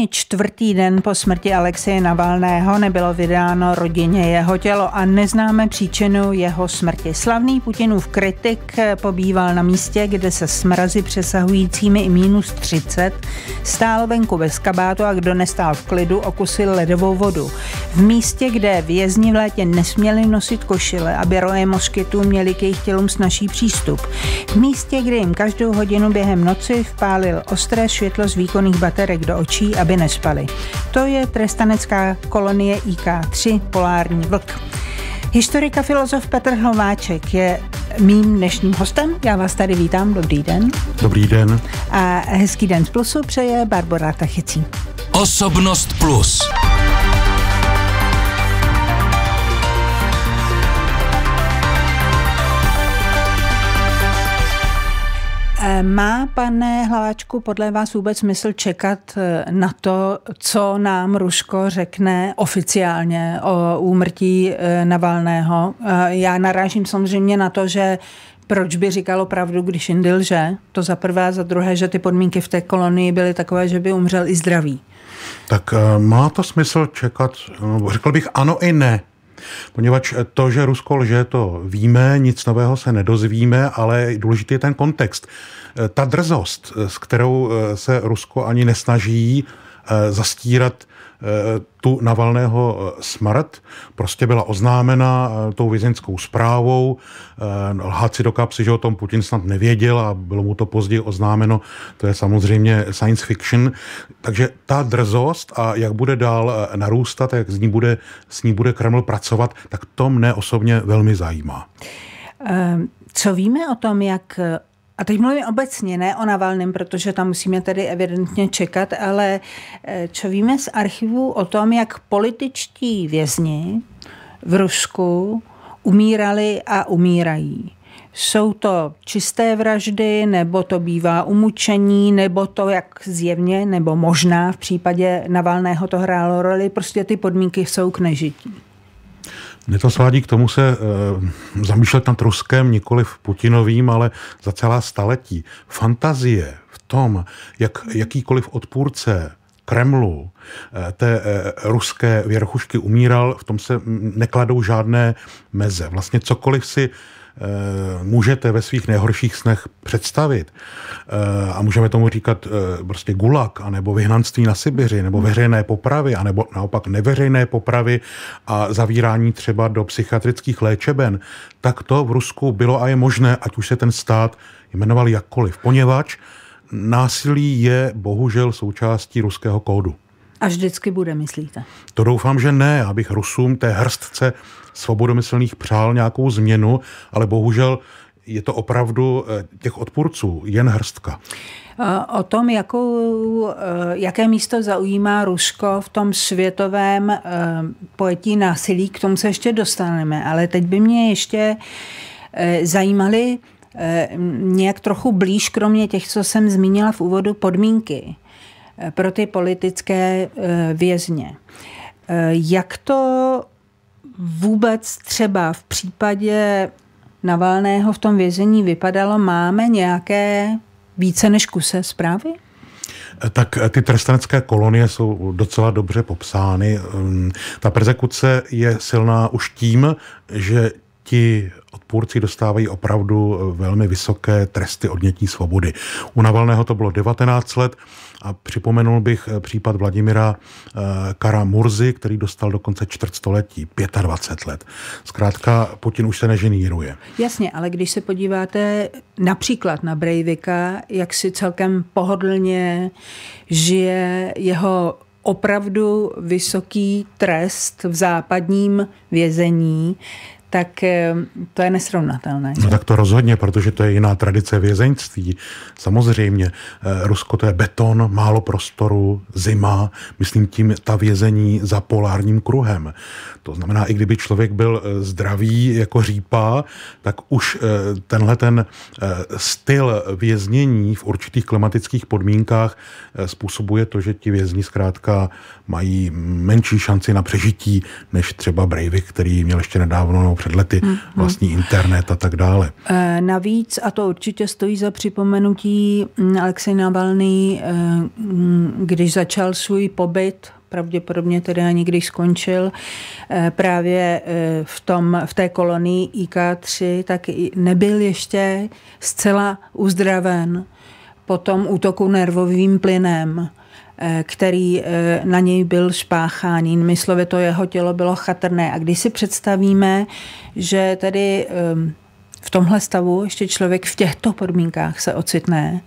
Ani čtvrtý den po smrti Alexeje Navalného nebylo vydáno rodině jeho tělo a neznáme příčinu jeho smrti. Slavný Putinův kritik pobýval na místě, kde se smrazy přesahujícími i minus 30 stál venku bez kabátu a kdo nestál v klidu, okusil ledovou vodu. V místě, kde vězni v létě nesměli nosit košile, aby roje moskytů měli k jejich tělům snažší přístup. V místě, kde jim každou hodinu během noci vpálil ostré světlo z výkonných baterek do očí, aby aby nespali. To je trestanecká kolonie IK3 Polární vlk. Historik a filozof Petr Hlováček je mým dnešním hostem. Já vás tady vítám, dobrý den. Dobrý den. A hezký den z Plusu přeje Barbara Tachicí. Osobnost Plus. Má, pane Hlaváčku, podle vás vůbec smysl čekat eh, na to, co nám Rusko řekne oficiálně o úmrtí eh, Navalného? Eh, já narážím samozřejmě na to, že proč by říkalo pravdu, když jindy lže? To za prvé, za druhé, že ty podmínky v té kolonii byly takové, že by umřel i zdravý. Tak má to smysl čekat, řekl bych ano i ne. Poněvadž to, že Rusko lže, to víme, nic nového se nedozvíme, ale důležitý je ten kontext. Eh, ta drzost, eh, s kterou eh, se Rusko ani nesnaží zastírat tu Navalného eh, smrt prostě byla oznámena eh, tou vězeňskou zprávou. Eh, lhát si do kapsy, že o tom Putin snad nevěděl a bylo mu to později oznámeno. To je samozřejmě science fiction. Takže ta drzost a jak bude dál narůstat, jak s ní bude, s ní bude Kreml pracovat, tak to mne osobně velmi zajímá. Um. Co víme o tom, jak a teď mluvím obecně, ne o Navalném, protože tam musíme tedy evidentně čekat, ale eh, co víme z archivu o tom, jak političtí vězni v Rusku umírali a umírají. Jsou to čisté vraždy, nebo to bývá umučení, nebo to, jak zjevně, nebo možná v případě Navalného to hrálo roli, prostě ty podmínky jsou k nežití. Mě to svádí k tomu se e, zamýšlet nad Ruskem, nikoli v Putinovým, ale za celá staletí. Fantazie v tom, jak jakýkoliv odpůrce Kremlu eh, té eh, ruské věrchušky umíral, v tom se mm, nekladou žádné meze. Vlastně cokoliv si Eh, můžete ve svých nejhorších snech představit. Eh, a můžeme tomu říkat eh, prostě gulag, anebo vyhnanství na Sibiři, nebo hmm. veřejné popravy, anebo naopak neveřejné popravy a zavírání třeba do psychiatrických léčeben. Tak to v Rusku bylo a je možné, ať už se ten stát jmenoval jakkoliv, poněvadž násilí je bohužel součástí ruského kódu. A vždycky bude, myslíte? To doufám, že ne, abych Rusům té hrstce svobodomyslných přál nějakou změnu, ale bohužel je to opravdu eh, těch odpůrců jen hrstka. Eh, o tom, jakou, eh, jaké místo zaujímá Rusko v tom světovém pojetí násilí, k tomu se ještě dostaneme. Ale teď by mě ještě zajímaly nějak trochu blíž, kromě těch, co jsem zmínila v úvodu, podmínky pro ty politické eh, vězně. Eh, jak to vůbec třeba v případě Navalného v tom vězení vypadalo? Máme nějaké více než kuse zprávy? Eh, tak ty trestanecké kolonie jsou docela dobře popsány. Ehm, ta persekuce je silná už tím, že ti odpůrci dostávají opravdu eh, velmi vysoké tresty odnětí svobody. U Navalného to bylo 19 let a připomenul bych eh, případ Vladimira eh, Kara Murzy, který dostal dokonce čtvrtstoletí, 25 let. Zkrátka Putin už se neženíruje. Jasně, ale když se podíváte například na Breivika, jak si celkem pohodlně žije jeho opravdu vysoký trest v západním vězení tak eh, to je nesrovnatelné. No tak to rozhodně, protože to je jiná tradice vězeňství. Samozřejmě, eh, Rusko to je beton, málo prostoru, zima, myslím tím ta vězení za polárním kruhem. To znamená, i kdyby člověk byl eh, zdravý jako řípa, tak už tenhle ten styl věznění v určitých klimatických podmínkách způsobuje to, že ti vězni zkrátka mají menší šanci na přežití než třeba Breivik, který měl ještě nedávno před lety, mm-hmm. vlastní internet a tak dále. Eh, navíc, a to určitě stojí za připomenutí, mm, Alexej Navalny, eh, mm, když začal svůj pobyt pravděpodobně tedy ani když skončil eh, právě v, tom, v té kolonii IK3, tak nebyl ještě zcela uzdraven po tom útoku nervovým plynem. Eh, který eh, na něj byl špáchán. Jinými slovy, to jeho tělo bylo chatrné. A když si představíme, že tedy ehm, v tomhle stavu ještě člověk v těchto podmínkách se ocitne,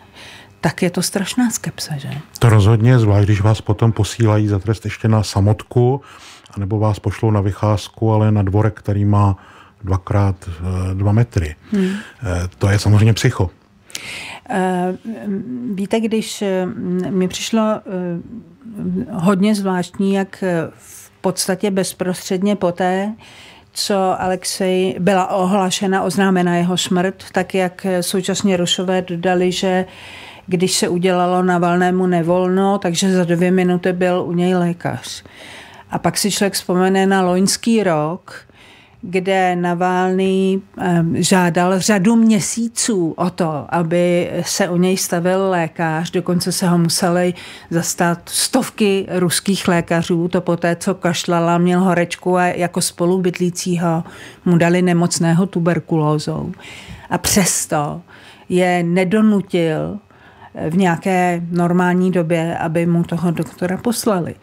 tak je to strašná skepse, že? To rozhodně, zvlášť když vás potom posílají za trest ještě na samotku, anebo vás pošlou na vycházku, ale na dvorek, který má dvakrát eh, dva metry. Hmm. To je samozřejmě psycho. Eh, víte, když eh, mi přišlo eh, hodně zvláštní, jak v podstatě bezprostředně poté, co Alexej byla ohlášena, oznámena jeho smrt, tak jak současně Rusové dodali, že když se udělalo na valnému nevolno, takže za dvě minuty byl u něj lékař. A pak si člověk vzpomene na loňský rok, kde Navalny žádal řadu měsíců o to, aby se o něj stavil lékař. Dokonce se ho museli zastat stovky ruských lékařů. To poté, co kašlala, měl horečku a jako spolubydlícího mu dali nemocného tuberkulózou. A přesto je nedonutil v nějaké normální době, aby mu toho doktora poslali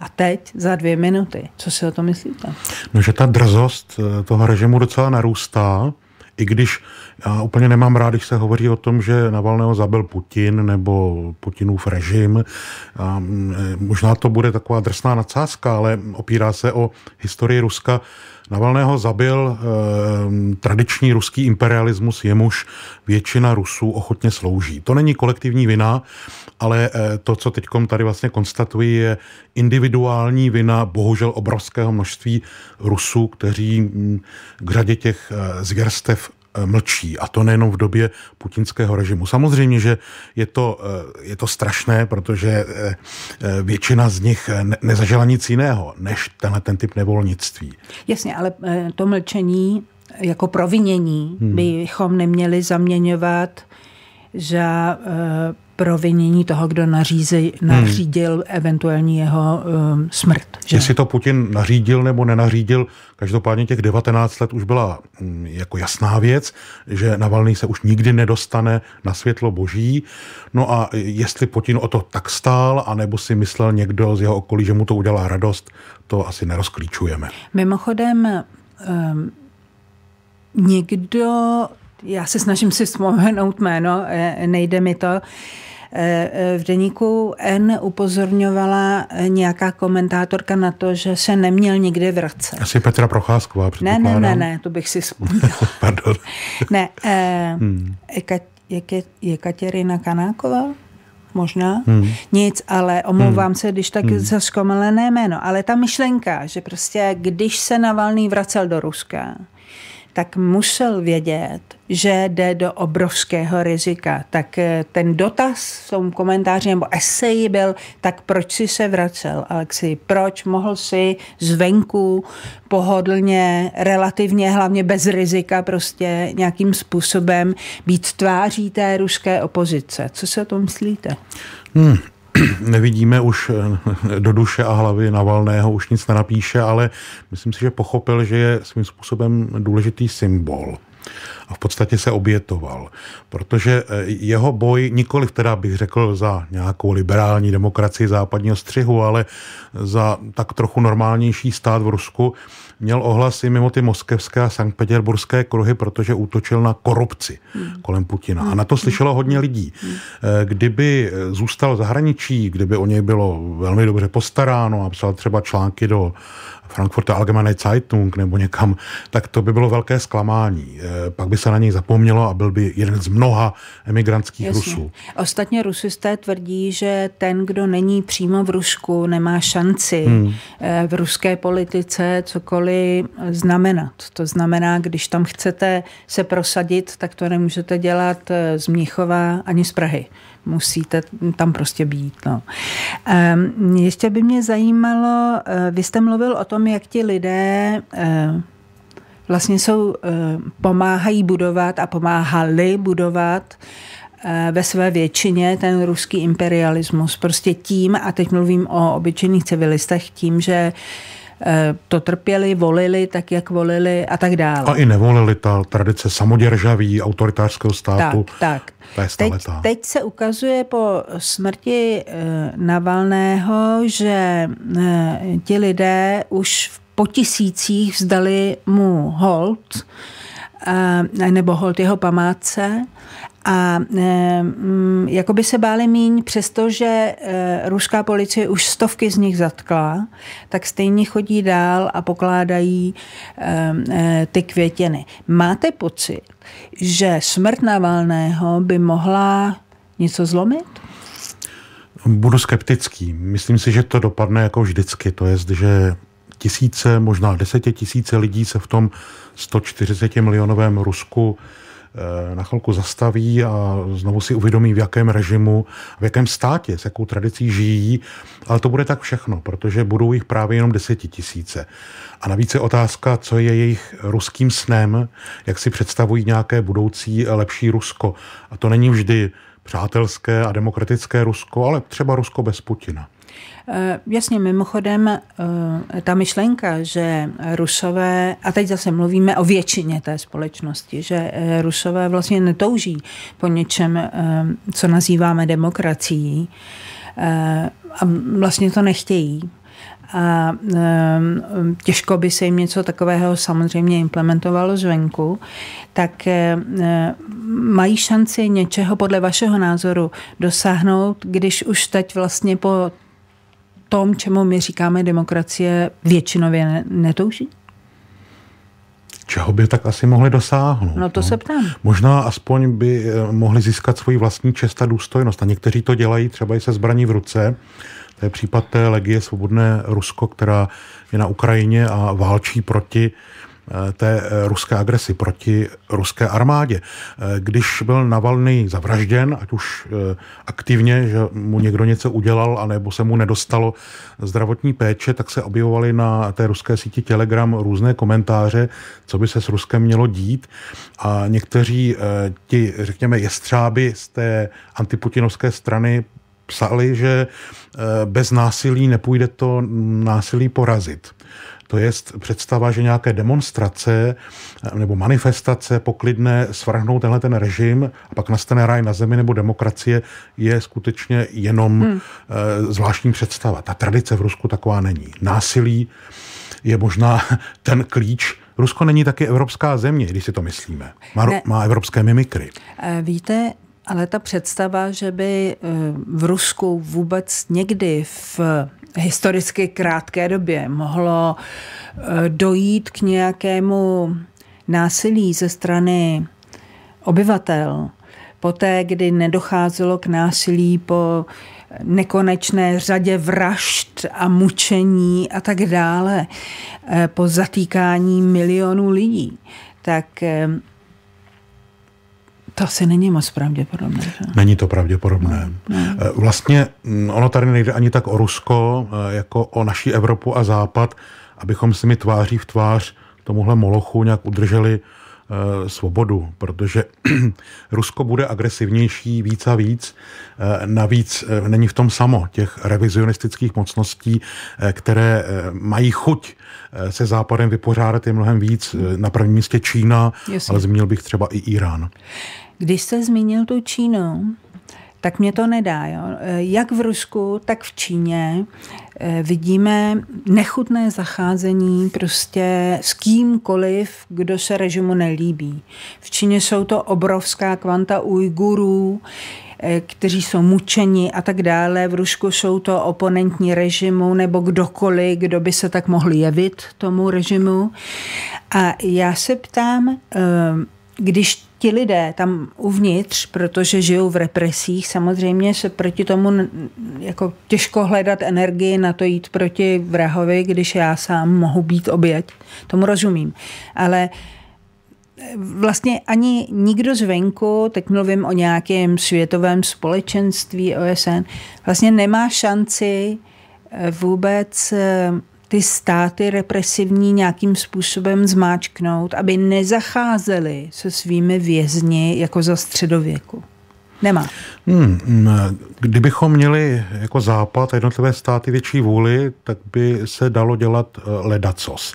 a teď za dvě minuty. Co si o to myslíte? No, že ta drzost eh, toho režimu docela narůstá. I když já úplně nemám rád, když se hovoří o tom, že Navalného zabil Putin nebo Putinův režim. A mm, eh, možná to bude taková drsná nadsázka, ale opírá se o historii Ruska. Navalného zabil eh, tradiční ruský imperialismus, jemuž většina Rusů ochotně slouží. To není kolektivní vina, ale eh, to, co teď tady vlastně konstatuji, je individuální vina bohužel obrovského množství Rusů, kteří hm, k řadě těch eh, zvěrstev Eh, mlčí. A to nejenom v době putinského režimu. Samozřejmě, že je to, eh, je to strašné, protože eh, většina z nich nezažila nic jiného, než tenhle ten typ nevolnictví. Jasně, ale to mlčení jako provinění hmm. bychom neměli zaměňovat za provinění toho, kdo nařízi, hmm. nařídil hmm. eventuální jeho um, smrt. Že? Jestli to Putin nařídil nebo nenařídil, každopádně těch 19 let už byla um, jako jasná věc, že Navalný se už nikdy nedostane na světlo boží. No a jestli Putin o to tak stál, anebo si myslel někdo z jeho okolí, že mu to udělá radost, to asi nerozklíčujeme. Mimochodem, um, někdo já se snažím si vzpomenout jméno, e, nejde mi to. Eh, eh, v deníku N upozorňovala eh, nějaká komentátorka na to, že se neměl v vracet. Asi Petra Procházková, Ne, ne, ne, ne, to bych si vzpomněla. Pardon. ne, eh, hmm. je, je Kanáková? možná, hmm. nic, ale omlouvám hmm. se, když tak hmm. zaškomelené jméno, ale ta myšlenka, že prostě když se Navalný vracel do Ruska, tak musel vědět, že jde do obrovského rizika. Tak eh, ten dotaz v tom komentáři nebo eseji byl, tak proč si se vracel, Alexi? Proč mohl si zvenku pohodlně, relativně, hlavně bez rizika prostě nějakým způsobem být tváří té ruské opozice? Co se o tom myslíte? Hmm. nevidíme už eh, do duše a hlavy Navalného, už nic nenapíše, ale myslím si, že pochopil, že je svým způsobem důležitý symbol a v podstatě se obětoval. Protože eh, jeho boj, nikoli teda bych řekl za nějakou liberální demokracii západního střihu, ale za tak trochu normálnější stát v Rusku, měl ohlasy mimo ty moskevské a sankt sankt-peterburské kruhy, protože útočil na korupci hmm. kolem Putina. A na to slyšelo hodně lidí. Eh, kdyby eh, zůstal zahraničí, kdyby o něj bylo velmi dobře postaráno a psal třeba články do Frankfurter Allgemeine Zeitung nebo někam, tak to by bylo velké zklamání. Eh, pak by se na něj zapomnělo a byl by jeden z mnoha emigrantských Jasně. Rusů. Ostatně rusisté tvrdí, že ten, kdo není přímo v Rusku, nemá šanci hmm. Eh, v ruské politice cokoliv znamenat. To znamená, když tam chcete se prosadit, tak to nemůžete dělat eh, z Mnichova ani z Prahy musíte tam prostě být. No. Ehm, ještě by mě zajímalo, eh, vy jste mluvil o tom, jak ti lidé eh, vlastně jsou, eh, pomáhají budovat a pomáhali budovat ve své většině ten ruský imperialismus. Prostě tím, a teď mluvím o obyčejných civilistech, tím, že uh, Eh, to trpěli, volili tak, jak volili a tak dále. A i nevolili ta tradice samoděržaví autoritářského státu. Tak, tak. Ta je teď, ta. teď se ukazuje po smrti eh, Navalného, že eh, ti lidé už v po tisících vzdali mu hold, nebo hold jeho památce a eh, mm, jako by se báli míň, přestože eh, ruská policie už stovky z nich zatkla, tak stejně chodí dál a pokládají eh, ty květiny. Máte pocit, že smrt Navalného by mohla něco zlomit? Budu skeptický. Myslím si, že to dopadne jako vždycky. To je, že tisíce, možná desetitisíce lidí se v tom 140 milionovém Rusku Eh, na chvilku zastaví a znovu si uvědomí, v jakém režimu, v jakém státě, s jakou tradicí žijí. Ale to bude tak všechno, protože budou jich právě jenom desetitisíce. A navíc je otázka, co je jejich ruským snem, jak si představují nějaké budoucí eh, lepší Rusko. A to není vždy přátelské a demokratické Rusko, ale třeba Rusko bez Putina. Eh, jasně, mimochodem, eh, ta myšlenka, že Rusové, a teď zase mluvíme o většině té společnosti, že eh, Rusové vlastně netouží po něčem, co nazýváme demokracií, a vlastně to nechtějí a těžko by se jim něco takového samozřejmě implementovalo zvenku, tak mají šanci něčeho podle vašeho názoru dosáhnout, když už teď vlastně po tom, čemu my říkáme demokracie, většinově netouží? čeho by tak asi mohli dosáhnout. No to no. se ptám. Možná aspoň by eh, mohli získat svoji vlastní čest a důstojnost. A někteří to dělají třeba i se zbraní v ruce. To je případ té legie Svobodné Rusko, která je na Ukrajině a válčí proti uh, Eh, té eh, ruské agresi, proti ruské armádě. Eh, když byl Navalny zavražděn, ať už aktivně, že mu někdo něco udělal, anebo se mu nedostalo zdravotní péče, tak se objevovaly na té ruské síti Telegram různé komentáře, co by se s Ruskem mělo dít. A někteří ti, řekněme, jestřáby z té antiputinovské strany psali, že bez násilí nepůjde to násilí porazit. To je představa, že nějaké demonstrace eh, nebo manifestace poklidné svrhnou tenhle ten režim a pak nastane ráj na zemi nebo demokracie, je skutečně jenom hmm. Eh, zvláštní představa. Ta tradice v Rusku taková není. Násilí je možná ten klíč Rusko není taky evropská země, když si to myslíme. Má, má evropské mimikry. Eh, víte, ale ta představa, že by v Rusku vůbec někdy v historicky krátké době mohlo eh, dojít k nějakému násilí ze strany obyvatel, poté, kdy nedocházelo k násilí po nekonečné řadě vražd a mučení a tak dále, eh, po zatýkání milionů lidí, tak eh, to asi není moc pravděpodobné. Že? Není to pravděpodobné. Ne. No, no. eh, vlastně mm, ono tady nejde ani tak o Rusko, eh, jako o naší Evropu a Západ, abychom si mi tváří v tvář tomuhle molochu nějak udrželi eh, svobodu, protože Rusko bude agresivnější víc a víc. Navíc není v tom samo těch revizionistických mocností, které mají chuť se Západem vypořádat je mnohem víc. Hmm. Na prvním místě Čína, Jasně. ale zmínil bych třeba i Irán. Když jste zmínil tu Čínu, tak mě to nedá. Jo. Jak v Rusku, tak v Číně eh, vidíme nechutné zacházení prostě s kýmkoliv, kdo se režimu nelíbí. V Číně jsou to obrovská kvanta Ujgurů, eh, kteří jsou mučeni a tak dále. V Rusku jsou to oponentní režimu nebo kdokoliv, kdo by se tak mohl jevit tomu režimu. A já se ptám, eh, když ti lidé tam uvnitř, protože žijou v represích, samozřejmě se proti tomu jako těžko hledat energii na to jít proti vrahovi, když já sám mohu být oběť. Tomu rozumím. Ale eh, vlastně ani nikdo zvenku, teď mluvím o nějakém světovém společenství OSN, vlastně nemá šanci eh, vůbec eh, ty státy represivní nějakým způsobem zmáčknout, aby nezacházeli se svými vězni jako za středověku. Nemá. Hmm, kdybychom měli jako západ a jednotlivé státy větší vůli, tak by se dalo dělat eh, ledacos.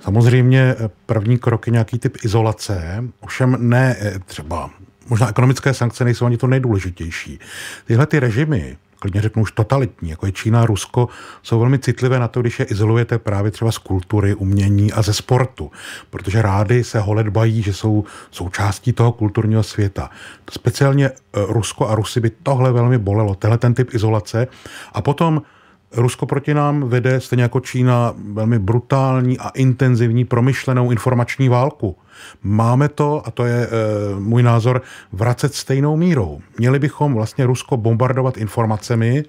Samozřejmě eh, první krok je nějaký typ izolace, ovšem ne eh, třeba, možná ekonomické sankce nejsou ani to nejdůležitější. Tyhle ty režimy, klidně řeknu už totalitní, jako je Čína a Rusko, jsou velmi citlivé na to, když je izolujete právě třeba z kultury, umění a ze sportu, protože rády se holedbají, že jsou součástí toho kulturního světa. Speciálně e, Rusko a Rusy by tohle velmi bolelo, tenhle ten typ izolace. A potom e, Rusko proti nám vede, stejně jako Čína, velmi brutální a intenzivní promyšlenou informační válku Máme to, a to je e, můj názor, vracet stejnou mírou. Měli bychom vlastně Rusko bombardovat informacemi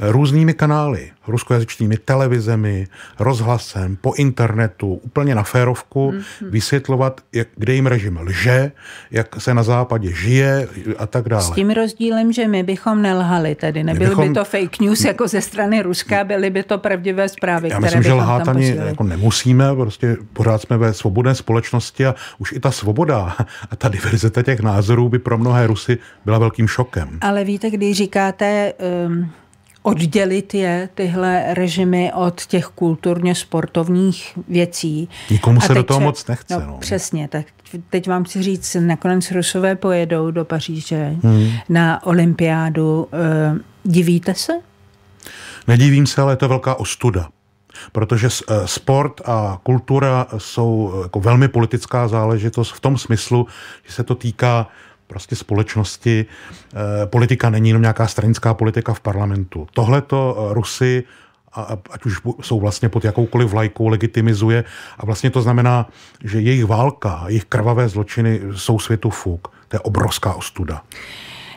eh, různými kanály, ruskojazyčnými televizemi, rozhlasem, po internetu, úplně na férovku, mm-hmm. vysvětlovat, jak, kde jim režim lže, jak se na západě žije a tak dále. S tím rozdílem, že my bychom nelhali tedy. Nebyly bychom, by to fake news jako ze strany Ruska, byly by to pravdivé zprávy, Já myslím, které myslím, že lhát ani jako nemusíme, prostě pořád jsme ve svobodné společnosti a už i ta svoboda a ta diverzita těch názorů by pro mnohé Rusy byla velkým šokem. Ale víte, když říkáte um, oddělit je tyhle režimy od těch kulturně sportovních věcí. Nikomu se do toho se, moc nechce. No, no. Přesně, tak teď vám chci říct, nakonec Rusové pojedou do Paříže hmm. na olympiádu. Uh, divíte se? Nedivím se, ale je to velká ostuda protože eh, sport a kultura jsou eh, jako velmi politická záležitost v tom smyslu, že se to týká prostě společnosti. Eh, politika není jenom nějaká stranická politika v parlamentu. Tohle to Rusy a ať už jsou vlastně pod jakoukoliv vlajkou, legitimizuje. A vlastně to znamená, že jejich válka, jejich krvavé zločiny jsou světu fuk. To je obrovská ostuda.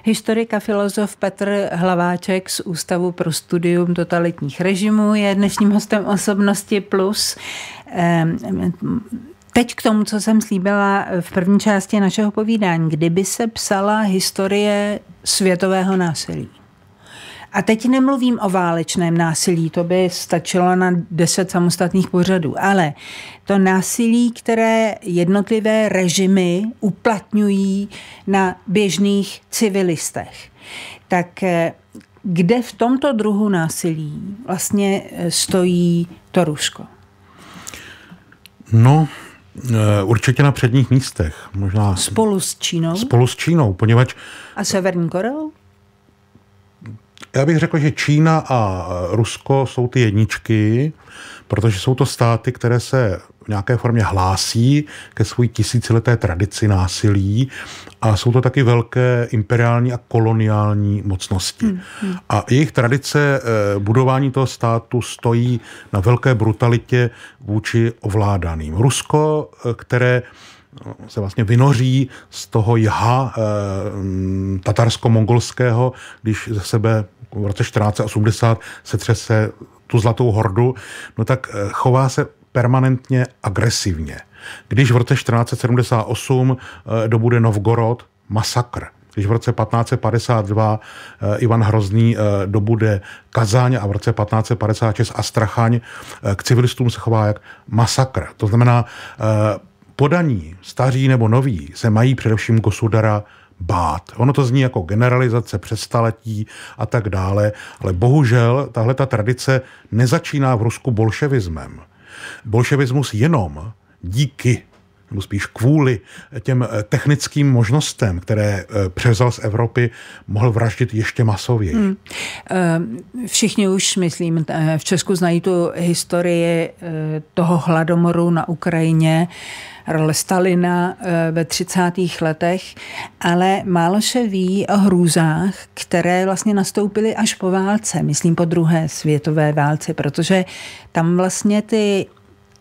Historik a filozof Petr Hlaváček z Ústavu pro studium totalitních režimů je dnešním hostem Osobnosti Plus. Teď k tomu, co jsem slíbila v první části našeho povídání. Kdyby se psala historie světového násilí, a teď nemluvím o válečném násilí, to by stačilo na deset samostatných pořadů, ale to násilí, které jednotlivé režimy uplatňují na běžných civilistech. Tak eh, kde v tomto druhu násilí vlastně eh, stojí to Rusko? No, eh, určitě na předních místech. Možná spolu s Čínou? Spolu s Čínou, poněvadž... A Severní Koreou? Já bych řekl, že Čína a Rusko jsou ty jedničky, protože jsou to státy, které se v nějaké formě hlásí ke své tisícileté tradici násilí a jsou to taky velké imperiální a koloniální mocnosti. Hmm, hmm. A jejich tradice eh, budování toho státu stojí na velké brutalitě vůči ovládaným. Rusko, eh, které eh, se vlastně vynoří z toho jaha e, tatarsko-mongolského, když ze sebe v roce 1480 se třese tu zlatou hordu, no tak eh, chová se permanentně agresivně. Když v roce 1478 eh, dobude Novgorod, masakr. Když v roce 1552 eh, Ivan Hrozný dobude Kazáň a v roce 1556 Astrachaň, k civilistům se chová jak masakr. To znamená, podaní, staří nebo noví, se mají především Gosudara bát. Ono to zní jako generalizace, přestaletí a tak dále, ale bohužel tahle ta tradice nezačíná v Rusku bolševismem. Bolševismus jenom díky nebo spíš kvůli těm eh, technickým možnostem, které eh, převzal z Evropy, mohl vraždit ještě masověji. Hmm. Eh, všichni už, myslím, v Česku znají tu historii toho hladomoru na Ukrajině, role Stalina ve 30. letech, ale málo se ví o hrůzách, které vlastně nastoupily až po válce, myslím po druhé světové válce, protože tam vlastně ty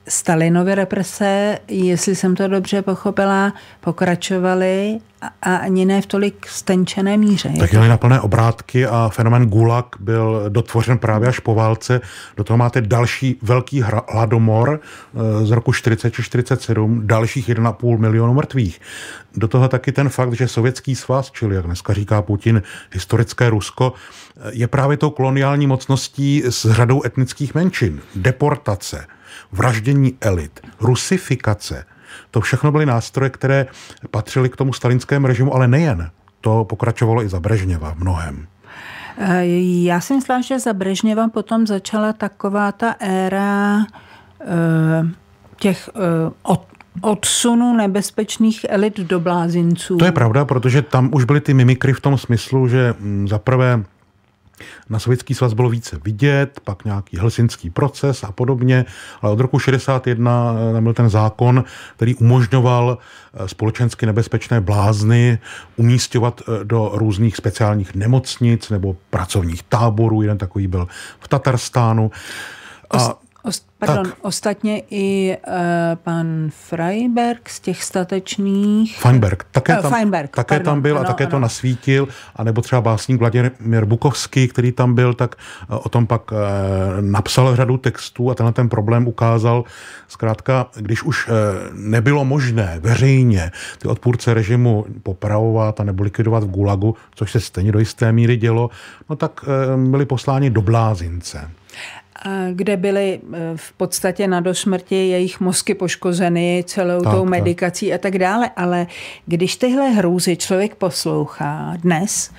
Stalinovy represe, jestli jsem to dobře pochopila, pokračovaly a ani ne v tolik stenčené míře. Tak jeli na plné obrátky a fenomen Gulag byl dotvořen právě až po válce. Do toho máte další velký hladomor eh, z roku 1947, dalších 1,5 milionu mrtvých. Do toho taky ten fakt, že sovětský svaz, čili jak dneska říká Putin, historické Rusko, eh, je právě tou koloniální mocností s řadou etnických menšin. Deportace, vraždění elit, rusifikace. To všechno byly nástroje, které patřily k tomu stalinskému režimu, ale nejen. To pokračovalo i za Brežněva mnohem. Eh, já si myslím, že za Brežněva potom začala taková ta éra eh, těch eh, od odsunu nebezpečných elit do blázinců. To je pravda, protože tam už byly ty mimikry v tom smyslu, že mm, zaprvé na Sovětský svaz bylo více vidět, pak nějaký helsinský proces a podobně, ale od roku 61 eh, tam byl ten zákon, který umožňoval eh, společensky nebezpečné blázny umístěvat eh, do různých speciálních nemocnic nebo pracovních táborů. Jeden takový byl v Tatarstánu. A Ost, pardon, tak. ostatně i uh, pan Freiberg z těch statečných... Feinberg, také eh, tam, uh, Feinberg, také pardon, tam byl ano, a také ano. to nasvítil, anebo třeba básník Vladimír Bukovský, který tam byl, tak uh, o tom pak uh, napsal řadu textů a tenhle ten problém ukázal. Zkrátka, když už uh, nebylo možné veřejně ty odpůrce režimu popravovat a nebo likvidovat v Gulagu, což se stejně do jisté míry dělo, no tak uh, byli posláni do blázince kde byly eh, v podstatě na dosmrti jejich mozky poškozeny celou tak, tou medikací tak. a tak dále. Ale když tyhle hrůzy člověk poslouchá dnes,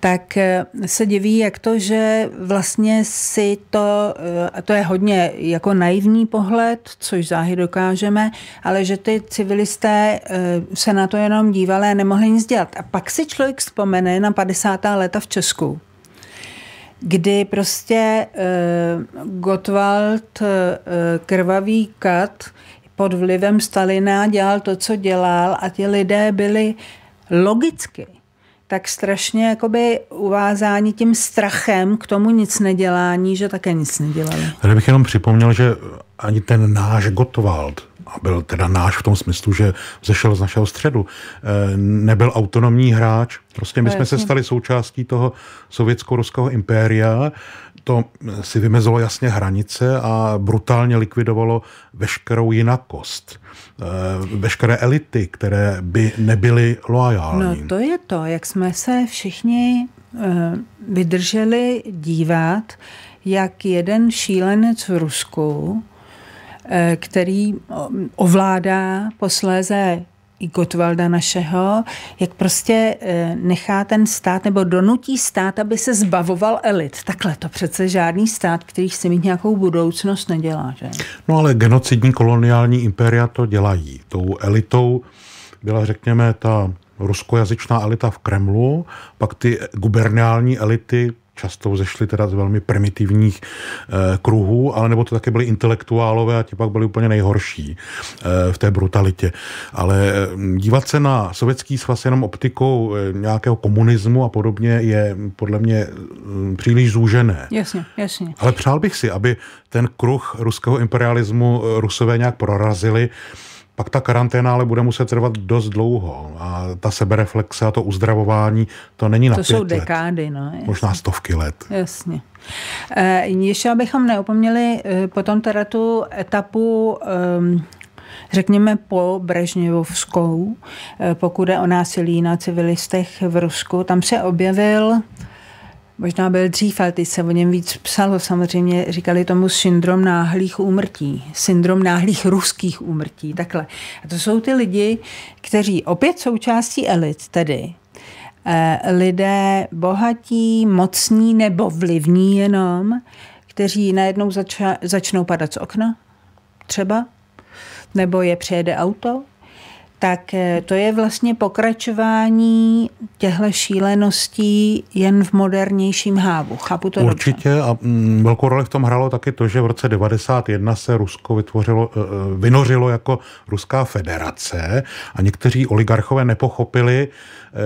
tak eh, se diví, jak to, že vlastně si to, eh, a to je hodně jako naivní pohled, což záhy dokážeme, ale že ty civilisté se na to jenom dívali a nemohli nic dělat. A pak si člověk vzpomene na 50. léta v Česku kdy prostě uh, Gottwald uh, krvavý kat pod vlivem Stalina dělal to, co dělal a ti lidé byli logicky tak strašně jakoby uvázání tím strachem k tomu nic nedělání, že také nic nedělali. Tady bych jenom připomněl, že ani ten náš Gottwald a byl teda náš v tom smyslu, že zešel z našeho středu, e, nebyl autonomní hráč. Prostě my no, jsme se stali součástí toho sovětsko-ruského impéria, to e, si vymezilo jasně hranice a brutálně likvidovalo veškerou jinakost. E, veškeré elity, které by nebyly loajální. No to je to, jak jsme se všichni vydrželi dívat, jak jeden šílenec v Rusku Eh, který eh, ovládá posléze i Gotwalda našeho, jak prostě eh, nechá ten stát nebo donutí stát, aby se zbavoval elit. Takhle to přece žádný stát, který chce mít nějakou budoucnost, nedělá. Že? No ale genocidní koloniální impéria to dělají. Tou elitou byla, řekněme, ta ruskojazyčná elita v Kremlu, pak ty guberniální elity často zešli teda z velmi primitivních e, kruhů, ale nebo to také byli intelektuálové a ti pak byli úplně nejhorší e, v té brutalitě. Ale eh, dívat se na sovětský svaz jenom optikou e, nějakého komunismu a podobně je podle mě m, mm, příliš zúžené. Jasně, jasně. Ale přál bych si, aby ten kruh ruského imperialismu rusové nějak prorazili pak ta karanténa ale bude muset trvat dost dlouho. A ta sebereflexe a to uzdravování, to není na to jsou dekády, let. no. Jasně. Možná stovky let. Jasně. E, eh, ještě abychom neopomněli e, potom teda tu etapu e, řekněme po Brežněvovskou, eh, pokud je o násilí na civilistech v Rusku, tam se objevil Možná byl dřív, ale teď se o něm víc psalo. Samozřejmě říkali tomu syndrom náhlých úmrtí, syndrom náhlých ruských úmrtí, takhle. A to jsou ty lidi, kteří opět součástí elit tedy, eh, lidé bohatí, mocní nebo vlivní jenom, kteří najednou zača- začnou padat z okna třeba, nebo je přijede auto, tak eh, to je vlastně pokračování těchto šíleností jen v modernějším hávu. Chápu to Určitě dobře. a mm, velkou roli v tom hrálo taky to, že v roce 91 se Rusko vytvořilo, eh, eh, vynořilo jako Ruská federace a někteří oligarchové nepochopili,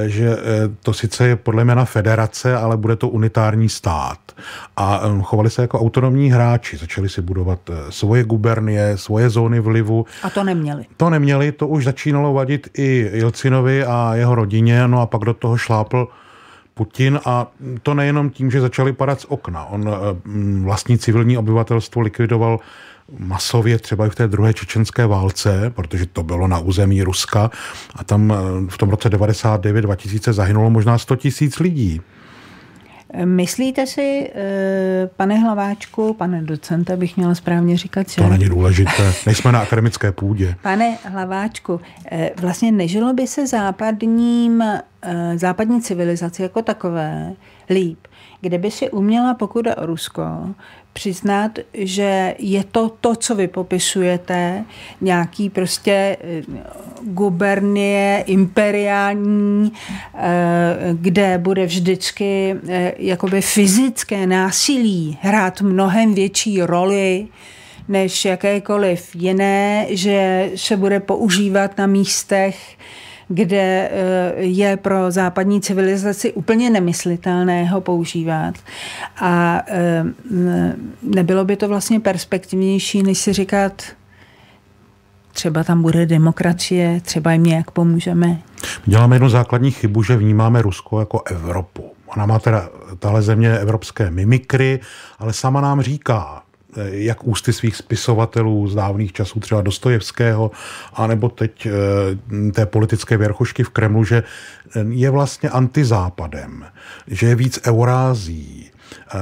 že to sice je podle jména federace, ale bude to unitární stát. A mm, chovali se jako autonomní hráči, začali si budovat svoje gubernie, svoje zóny vlivu. A to neměli. To neměli, to už začínalo začínalo vadit i Jelcinovi a jeho rodině, no a pak do toho šlápl Putin a to nejenom tím, že začali padat z okna. On eh, vlastní civilní obyvatelstvo likvidoval masově třeba i v té druhé čečenské válce, protože to bylo na území Ruska a tam eh, v tom roce 99-2000 zahynulo možná 100 tisíc lidí. Myslíte si, eh, pane Hlaváčku, pane docenta bych měla správně říkat, že... To není důležité, nejsme na akademické půdě. Pane Hlaváčku, eh, vlastně nežilo by se západním Eh, západní civilizaci jako takové líp, by si uměla, pokud o Rusko, přiznat, že je to to, co vy popisujete, nějaký prostě eh, gubernie imperiální, eh, kde bude vždycky jakoby fyzické násilí hrát mnohem větší roli, než jakékoliv jiné, že se bude používat na místech, kde eh, je pro západní civilizaci úplně nemyslitelné ho používat. A eh, nebylo by to vlastně perspektivnější, než si říkat, třeba tam bude demokracie, třeba jim nějak pomůžeme. Děláme jednu základní chybu, že vnímáme Rusko jako Evropu. Ona má teda tahle země evropské mimikry, ale sama nám říká, Eh, jak ústy svých spisovatelů z dávných časů, třeba Dostojevského, anebo teď eh, té politické věrchošky v Kremlu, že eh, je vlastně antizápadem, že je víc eurází,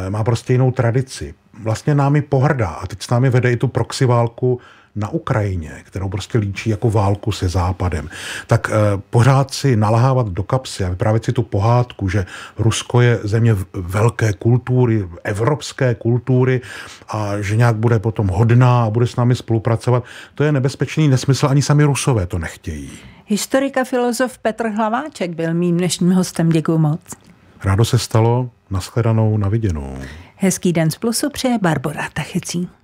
má prostě jinou tradici. Vlastně námi pohrdá a teď s námi vede i tu proxy válku na Ukrajině, kterou prostě líčí jako válku se Západem, tak eh, pořád si nalahávat do kapsy a vyprávět si tu pohádku, že Rusko je země velké kultury, evropské kultury a že nějak bude potom hodná a bude s námi spolupracovat, to je nebezpečný nesmysl, ani sami Rusové to nechtějí. Historik a filozof Petr Hlaváček byl mým dnešním hostem. Děkuji moc. Rádo se stalo. Naschledanou, naviděnou. Hezký den z Plusu přeje Barbara Tachecí.